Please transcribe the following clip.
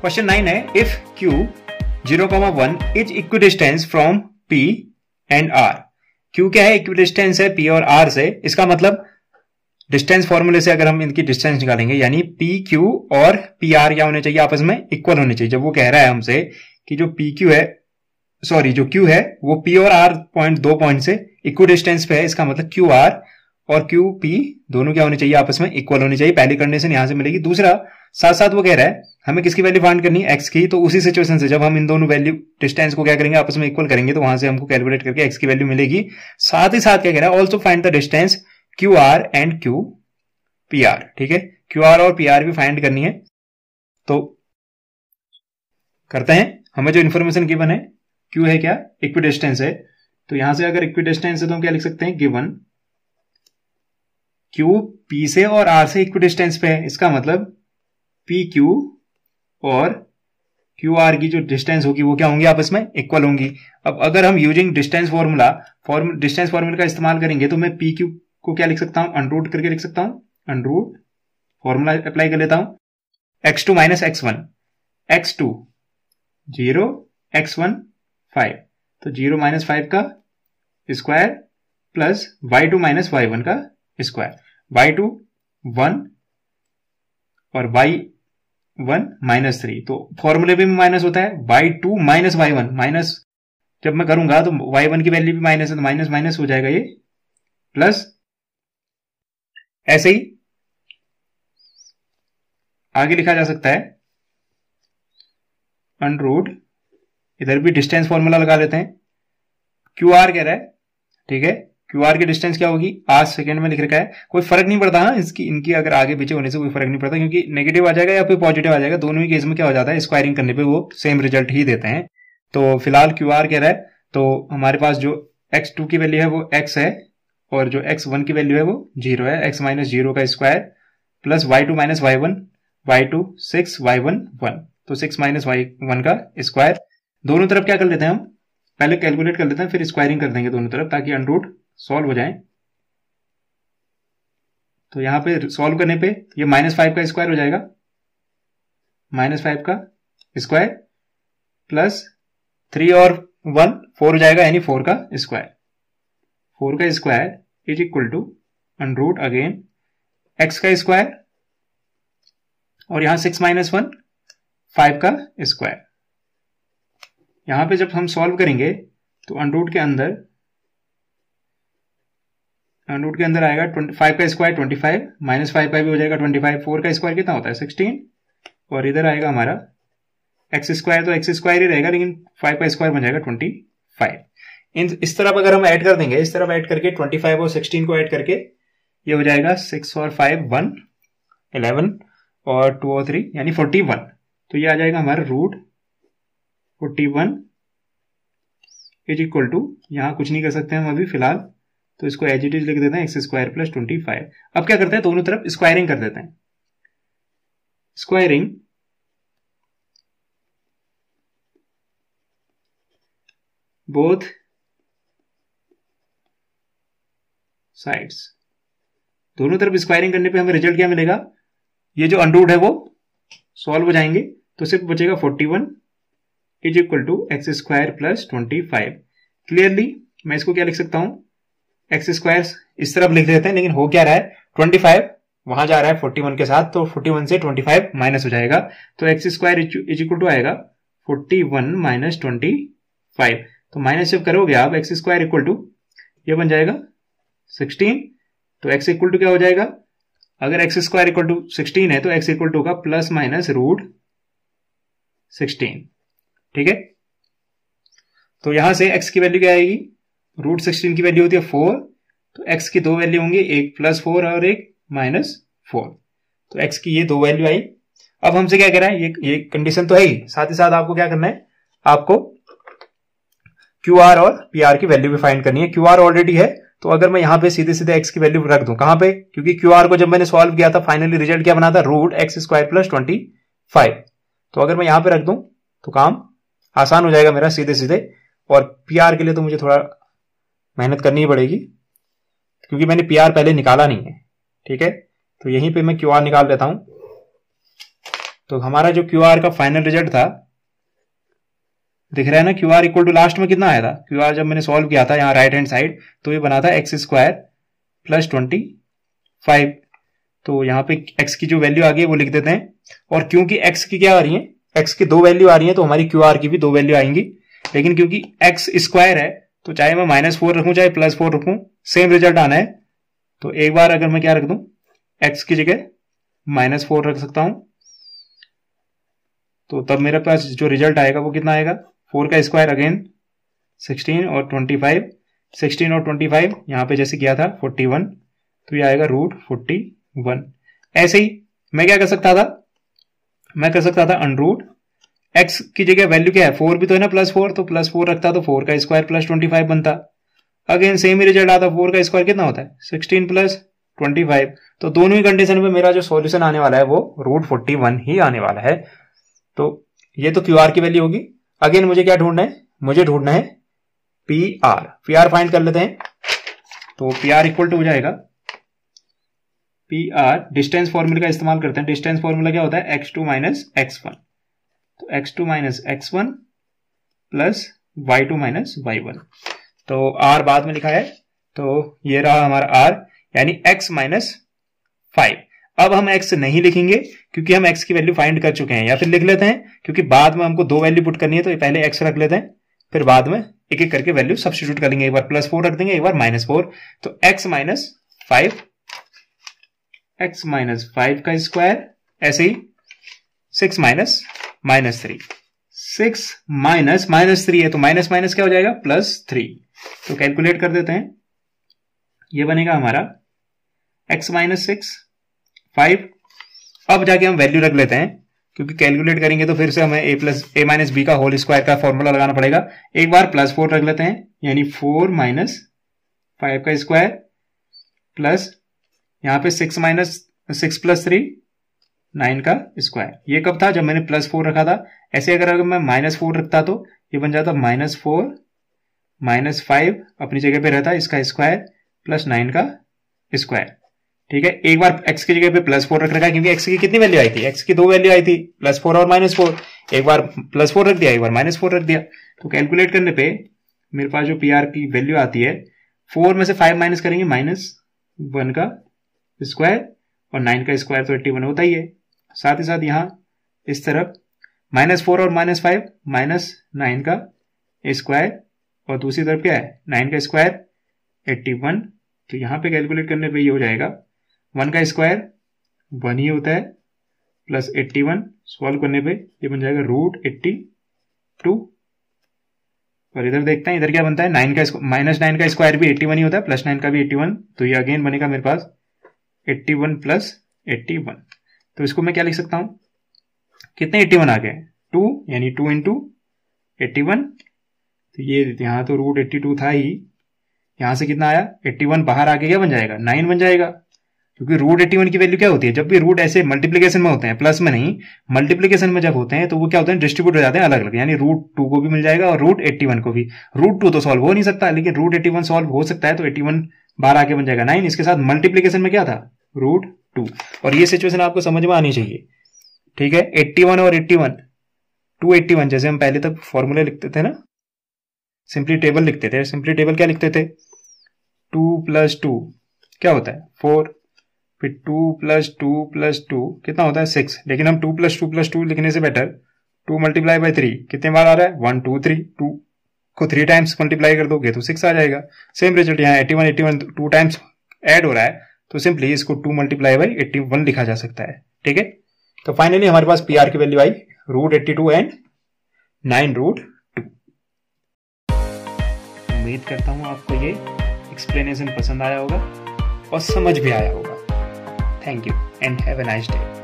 question nine है if comma one is equidistance from P and R Q क्या है equidistance है P और आर से इसका मतलब डिस्टेंस फॉर्मूले से अगर हम इनकी डिस्टेंस निकालेंगे यानी पी क्यू और पी आर क्या होने चाहिए आपस में इक्वल होने चाहिए जब वो कह रहा है हमसे कि जो पी क्यू है सॉरी जो क्यू है वो पी और आर पॉइंट दो पॉइंट से इक्वल डिस्टेंस पे है इसका मतलब क्यू आर और क्यू पी दोनों क्या होने चाहिए आपस में इक्वल होने चाहिए पहली कंडीशन यहां से मिलेगी दूसरा साथ साथ वो कह रहा है हमें किसकी वैल्यू फाइंड करनी है एक्स की तो उसी सिचुएशन से जब हम इन दोनों वैल्यू डिस्टेंस को क्या करेंगे आपस में इक्वल करेंगे तो वहां से हमको कैलकुलेट करके एक्स की वैल्यू मिलेगी साथ ही साथ क्या कह रहा है also find the distance Q R and Q P R ठीक है क्यू आर और पी आर भी फाइंड करनी है तो करते हैं हमें जो इन्फॉर्मेशन गिवन है क्यू है क्या इक्वी डिस्टेंस है तो यहां से अगर इक्वी डिस्टेंस है तो हम क्या लिख सकते हैं गिवन क्यू पी से और आर से इक्वी डिस्टेंस पे है इसका मतलब पी क्यू और क्यू आर की जो डिस्टेंस होगी वो क्या होंगी आपस में इक्वल होंगी अब अगर हम using distance formula form distance formula का इस्तेमाल करेंगे तो मैं पी क्यू को क्या लिख सकता हूं अनरूट करके लिख सकता हूं अनरूट फॉर्मूला अप्लाई कर लेता हूं x two minus x one x two zero x one five तो जीरो माइनस फाइव का square plus y two minus y one का स्क्वायर वाई टू वन और वाई वन माइनस थ्री तो फॉर्मूले में माइनस होता है y two minus y one minus जब मैं करूंगा तो वाई वन की वैल्यू भी माइनस है तो माइनस माइनस हो जाएगा ये प्लस ऐसे ही आगे लिखा जा सकता है अनरूड इधर भी डिस्टेंस फॉर्मूला लगा लेते हैं क्यू आर कह रहा है ठीक है क्यू आर की डिस्टेंस क्या होगी आज सेकंड में लिख रखा है कोई फर्क नहीं पड़ता ना हाँ, इसकी इनकी अगर आगे पीछे होने से कोई फर्क नहीं पड़ता क्योंकि नेगेटिव आ जाएगा या फिर पॉजिटिव आ जाएगा दोनों ही केस में क्या हो जाता है स्क्वायरिंग करने पे वो सेम रिजल्ट ही देते हैं तो फिलहाल क्यू आर कह रहा है तो हमारे पास जो एक्स टू की वैल्यू है वो एक्स है और जो एक्स वन की वैल्यू है वो जीरो है एक्स माइनस जीरो का square plus y two minus y one y two six y one one तो सिक्स माइनस वाई वन का स्क्वायर दोनों तरफ क्या कर लेते हैं हम पहले कैलकुलेट कर लेते हैं फिर स्क्वायरिंग कर देंगे दोनों तरफ ताकि अनरूट सॉल्व हो जाए तो यहां पे सॉल्व करने पे ये माइनस फाइव का स्क्वायर हो जाएगा माइनस फाइव का स्क्वायर प्लस थ्री और वन फोर हो जाएगा यानी फोर का स्क्वायर फोर का square is equal to under root again x का स्क्वायर और यहां सिक्स माइनस वन फाइव का स्क्वायर यहां पे जब हम सॉल्व करेंगे तो अंड रूट के अंदर रूट के अंदर आएगा ट्वेंटी फाइव का square twenty five minus five का भी हो जाएगा ट्वेंटी फाइव फोर का स्क्वायर कितना होता है सिक्सटीन और इधर आएगा हमारा एक्स स्क्वायर तो एक्स स्क्वायर ही रहेगा लेकिन फाइव का स्क्वायर बन जाएगा ट्वेंटी फाइव इन इस तरफ अगर हम ऐड कर देंगे इस तरफ ऐड करके ट्वेंटी फाइव और सिक्सटीन को ऐड करके ये हो जाएगा सिक्स और फाइव वन इलेवन और टू और थ्री यानी फोर्टी वन तो ये आ जाएगा हमारा root forty one is equal to यहाँ कुछ नहीं कर सकते हम अभी फिलहाल तो इसको एज इट इज लिख देते हैं x square plus twenty five अब क्या करते हैं दोनों तरफ स्क्वायरिंग कर देते हैं स्क्वायरिंग बोथ साइड्स दोनों तरफ स्क्वायरिंग करने पे हमें रिजल्ट क्या मिलेगा ये जो अंडरूट है वो सॉल्व हो जाएंगे तो सिर्फ बचेगा 41 one is equal to x square plus twenty clearly मैं इसको क्या लिख सकता हूं एक्स स्क्वायर इस तरफ लिख देते हैं लेकिन हो क्या रहा है ट्वेंटी फाइव वहां जा रहा है फोर्टी वन के साथ तो फोर्टी वन से ट्वेंटी फाइव माइनस हो जाएगा तो x square is equal to आएगा forty one minus twenty five तो माइनस जब करोगे आप एक्स स्क्वायर इक्वल टू ये बन जाएगा सिक्सटीन तो एक्स इक्वल टू क्या हो जाएगा अगर x square equal to sixteen है तो एक्स इक्वल टू का प्लस माइनस रूट सिक्सटीन ठीक है तो यहां से एक्स की वैल्यू क्या आएगी रूट सिक्सटीन की वैल्यू होती है फोर तो एक्स की दो वैल्यू होंगी एक प्लस फोर और एक माइनस फोर तो एक्स की ये दो वैल्यू आई अब हमसे क्या करें है ये ये कंडीशन तो है ही साथ ही साथ आपको क्या करना है आपको क्यू आर और पी आर की वैल्यू भी फाइंड करनी है क्यू आर ऑलरेडी है तो अगर मैं यहां पे सीधे सीधे एक्स की वैल्यू रख दूं कहां पे क्योंकि क्यू आर को जब मैंने सॉल्व किया था फाइनली रिजल्ट क्या बना था root x square plus twenty five तो अगर मैं यहां पे रख दूं तो काम आसान हो जाएगा मेरा सीधे सीधे और पी आर के लिए तो मुझे थोड़ा मेहनत करनी पड़ेगी क्योंकि मैंने पी पहले निकाला नहीं है ठीक है तो यहीं पे मैं क्यू निकाल लेता हूं तो हमारा जो क्यू का फाइनल रिजल्ट था दिख रहा है ना Q R equal to last में कितना आया था क्यू आर जब मैंने सॉल्व किया था यहाँ राइट हैंड साइड तो ये बना था x square plus twenty five तो यहाँ पे एक्स की जो वैल्यू आ गई वो लिख देते हैं और क्योंकि एक्स की क्या आ रही है एक्स की दो वैल्यू आ रही है तो हमारी क्यू आर की भी दो वैल्यू आएंगी लेकिन क्योंकि एक्स स्क्वायर है तो चाहे मैं माइनस फोर रखू चाहे प्लस फोर रखू सेम रिजल्ट आना है तो एक बार अगर मैं क्या रख दू एक्स की जगह माइनस फोर रख सकता हूं तो तब मेरे पास जो रिजल्ट आएगा वो कितना आएगा फोर का स्क्वायर अगेन सिक्सटीन और ट्वेंटी फाइव सिक्सटीन और ट्वेंटी फाइव यहां पर जैसे किया था फोर्टी वन तो यह आएगा रूट फोर्टी वन ऐसे ही मैं क्या कर सकता था मैं कर सकता था अनरूट एक्स की जगह वैल्यू क्या है फोर भी तो है ना प्लस फोर तो प्लस फोर रखता तो फोर का स्क्वायर प्लस ट्वेंटी फाइव बनता अगेन सेम ही रिजल्ट आता फोर का स्क्वायर कितना होता है सिक्सटीन प्लस ट्वेंटी फाइव तो दोनों ही कंडीशन में मेरा जो सॉल्यूशन आने वाला है वो रूट फोर्टी वन ही आने वाला है तो ये तो क्यू आर की वैल्यू होगी अगेन मुझे क्या ढूंढना है मुझे ढूंढना है P R P R find कर लेते हैं तो पी आर इक्वल टू हो जाएगा पी आर डिस्टेंस फॉर्मूला का इस्तेमाल करते हैं डिस्टेंस फॉर्मूला क्या होता है x two minus x one तो x2 two minus x one plus y two minus y one तो r बाद में लिखा है तो ये रहा हमारा r यानी x माइनस फाइव अब हम x नहीं लिखेंगे क्योंकि हम x की वैल्यू फाइंड कर चुके हैं या फिर लिख लेते हैं क्योंकि बाद में हमको दो वैल्यू पुट करनी है तो पहले x रख लेते हैं फिर बाद में एक एक करके वैल्यू सब्सटीट्यूट करेंगे एक बार प्लस फोर रख देंगे एक बार माइनस फोर तो x minus five x minus five का स्क्वायर ऐसे ही six minus minus three six minus minus three है तो माइनस माइनस क्या हो जाएगा प्लस थ्री तो कैलकुलेट कर देते हैं ये बनेगा हमारा एक्स माइनस सिक्स फाइव अब जाके हम वैल्यू रख लेते हैं क्योंकि कैलकुलेट करेंगे तो फिर से हमें A plus A minus B का होल स्क्वायर का फॉर्मूला लगाना पड़ेगा एक बार प्लस फोर रख लेते हैं यानी फोर माइनस फाइव का स्क्वायर प्लस यहां पे six minus six plus three nine का स्क्वायर ये कब था जब मैंने प्लस फोर रखा था ऐसे अगर अगर मैं माइनस फोर रखता तो ये बन जाता माइनस फोर माइनस फाइव अपनी जगह पे रहता इसका स्क्वायर प्लस नाइन का स्क्वायर ठीक है एक बार एक्स की जगह पे प्लस फोर रख रखा है क्योंकि एक्स की कितनी वैल्यू आई थी एक्स की दो वैल्यू आई थी प्लस फोर और माइनस फोर एक बार प्लस फोर रख दिया एक बार माइनस फोर रख दिया तो कैलकुलेट करने पे मेरे पास जो पी आर की वैल्यू आती है फोर में से फाइव माइनस करेंगे माइनस वन का स्क्वायर और नाइन का स्क्वायर तो एट्टी वन होता ही है साथ ही साथ यहां इस तरफ माइनस फोर और माइनस फाइव माइनस नाइन का स्क्वायर और दूसरी तरफ क्या है नाइन का स्क्वायर एट्टी वन तो यहां पे कैलकुलेट करने पे ये हो जाएगा वन का स्क्वायर वन ही होता है प्लस एट्टी वन सॉल्व करने पे ये बन जाएगा रूट एट्टी टू और इधर देखते हैं इधर क्या बनता है नाइन का माइनस नाइन का स्क्वायर भी एट्टी वन ही होता है प्लस नाइन का भी एट्टी वन तो ये अगेन बनेगा मेरे पास eighty one plus eighty one तो इसको मैं क्या लिख सकता हूं कितने एट्टी वन आ गए टू यानी टू इंटू एट्टी वन तो ये यहां तो रूट एट्टी टू था ही यहां से कितना आया एट्टी वन बाहर आके क्या बन जाएगा नाइन बन जाएगा क्योंकि रूट एट्टी वन की वैल्यू क्या होती है जब भी रूट ऐसे मल्टीप्लीकेशन में होते हैं प्लस में नहीं मल्टीप्लीकेशन में जब होते हैं तो वो क्या होते हैं डिस्ट्रीब्यूट हो जाते हैं अलग अलग यानी रूट टू को भी मिल जाएगा और रूट एट्टी वन को भी रूट टू तो सॉल्व हो नहीं सकता लेकिन रूट एट्टी वन सॉल्व हो सकता है तो एट्टी वन बाहर आके बन जाएगा नाइन इसके साथ मल्टीप्लीकेशन में क्या था रूट टू और ये सिचुएशन आपको समझ में आनी चाहिए ठीक है एट्टी वन और eighty one two eighty one जैसे हम पहले तक फॉर्मूले लिखते थे ना सिंपली टेबल लिखते थे सिंपली टेबल क्या लिखते थे टू प्लस टू क्या होता है फोर फिर two plus two plus two कितना होता है सिक्स लेकिन हम two plus two plus two लिखने से better to multiply by three कितने बार आ रहा है वन टू थ्री टू को थ्री टाइम्स मल्टीप्लाई कर दोगे तो सिक्स आ जाएगा सेम रिजल्ट यहाँ eighty one eighty one two times add हो रहा है तो सिंपली इसको two multiply by eighty one लिखा जा सकता है ठीक है तो फाइनली हमारे पास पी आर की value i root eighty two and nine root two उम्मीद करता हूँ आपको ये एक्सप्लेनेशन पसंद आया होगा और समझ भी आया होगा thank you and have a nice day